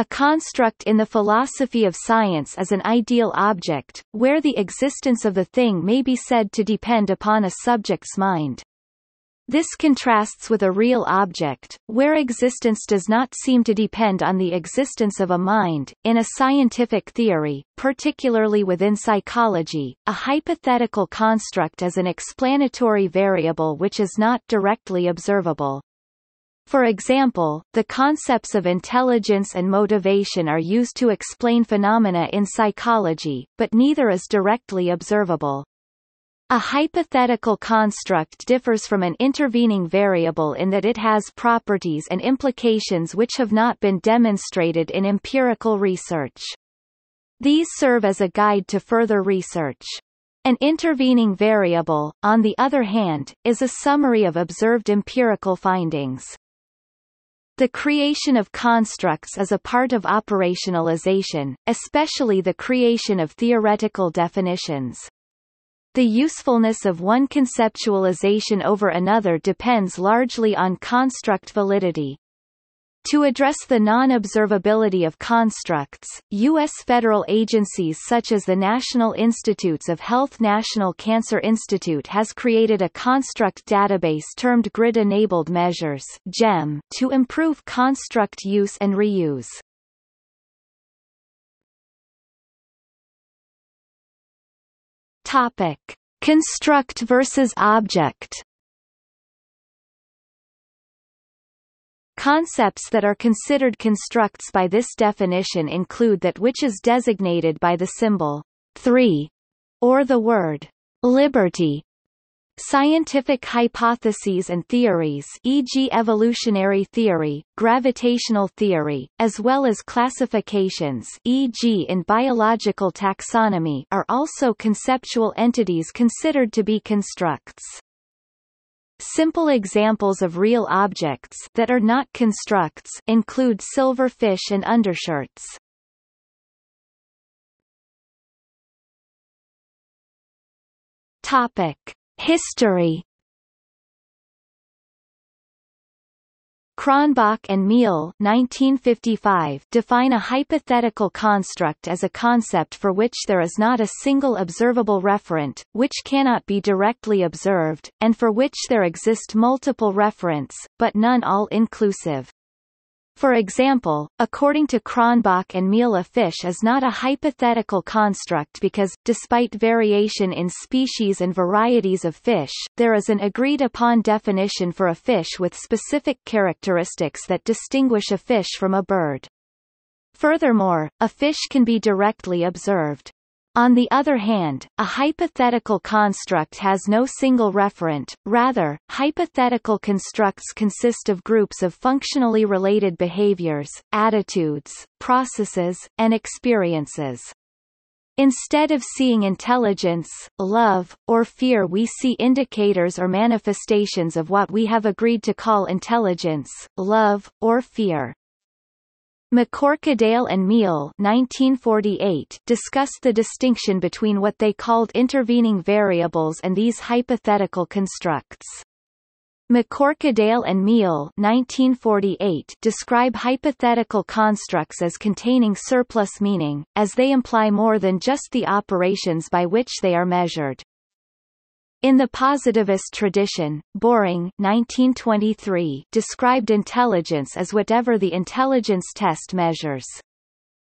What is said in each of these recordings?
A construct in the philosophy of science is an ideal object, where the existence of a thing may be said to depend upon a subject's mind. This contrasts with a real object, where existence does not seem to depend on the existence of a mind. In a scientific theory, particularly within psychology, a hypothetical construct is an explanatory variable which is not directly observable. For example, the concepts of intelligence and motivation are used to explain phenomena in psychology, but neither is directly observable. A hypothetical construct differs from an intervening variable in that it has properties and implications which have not been demonstrated in empirical research. These serve as a guide to further research. An intervening variable, on the other hand, is a summary of observed empirical findings. The creation of constructs is a part of operationalization, especially the creation of theoretical definitions. The usefulness of one conceptualization over another depends largely on construct validity. To address the non-observability of constructs, U.S. federal agencies such as the National Institutes of Health National Cancer Institute has created a construct database termed Grid-Enabled Measures GEM, to improve construct use and reuse. Topic. Construct versus object Concepts that are considered constructs by this definition include that which is designated by the symbol three or the word liberty. Scientific hypotheses and theories e.g. evolutionary theory, gravitational theory, as well as classifications e.g. in biological taxonomy are also conceptual entities considered to be constructs. Simple examples of real objects that are not constructs include silverfish and undershirts. Topic: History Kronbach and Mehl, 1955 define a hypothetical construct as a concept for which there is not a single observable referent, which cannot be directly observed, and for which there exist multiple referents, but none all-inclusive. For example, according to Cronbach and Miele a fish is not a hypothetical construct because, despite variation in species and varieties of fish, there is an agreed-upon definition for a fish with specific characteristics that distinguish a fish from a bird. Furthermore, a fish can be directly observed. On the other hand, a hypothetical construct has no single referent, rather, hypothetical constructs consist of groups of functionally related behaviors, attitudes, processes, and experiences. Instead of seeing intelligence, love, or fear we see indicators or manifestations of what we have agreed to call intelligence, love, or fear. McCorkadale and Meal 1948 discussed the distinction between what they called intervening variables and these hypothetical constructs. McCorkadale and Meal 1948 describe hypothetical constructs as containing surplus meaning, as they imply more than just the operations by which they are measured. In the positivist tradition, Boring 1923 described intelligence as whatever the intelligence test measures.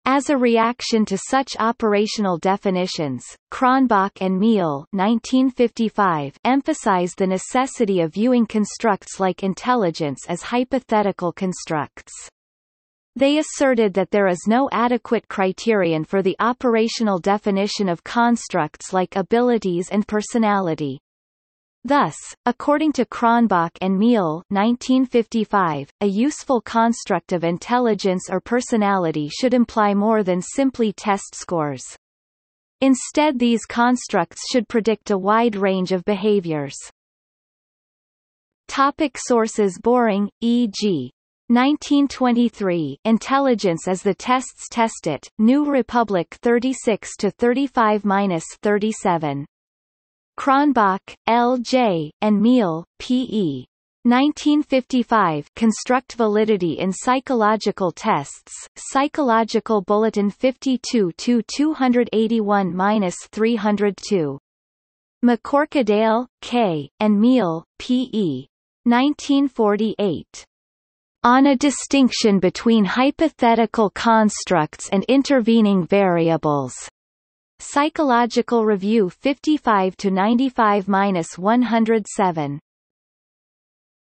As a reaction to such operational definitions, Cronbach and Meal 1955 emphasize the necessity of viewing constructs like intelligence as hypothetical constructs. They asserted that there is no adequate criterion for the operational definition of constructs like abilities and personality. Thus, according to Cronbach and Meal 1955, a useful construct of intelligence or personality should imply more than simply test scores. Instead these constructs should predict a wide range of behaviors. Topic sources Boring, e.g., 1923 Intelligence as the tests test it, New Republic 36 to 35 minus 37. Cronbach, L. J., and Meal, P. E. 1955 Construct Validity in Psychological Tests, Psychological Bulletin 52-281-302. McCorkadale, K., and Meal, P. E. 1948 on a distinction between hypothetical constructs and intervening variables. Psychological Review 55 to 95 107.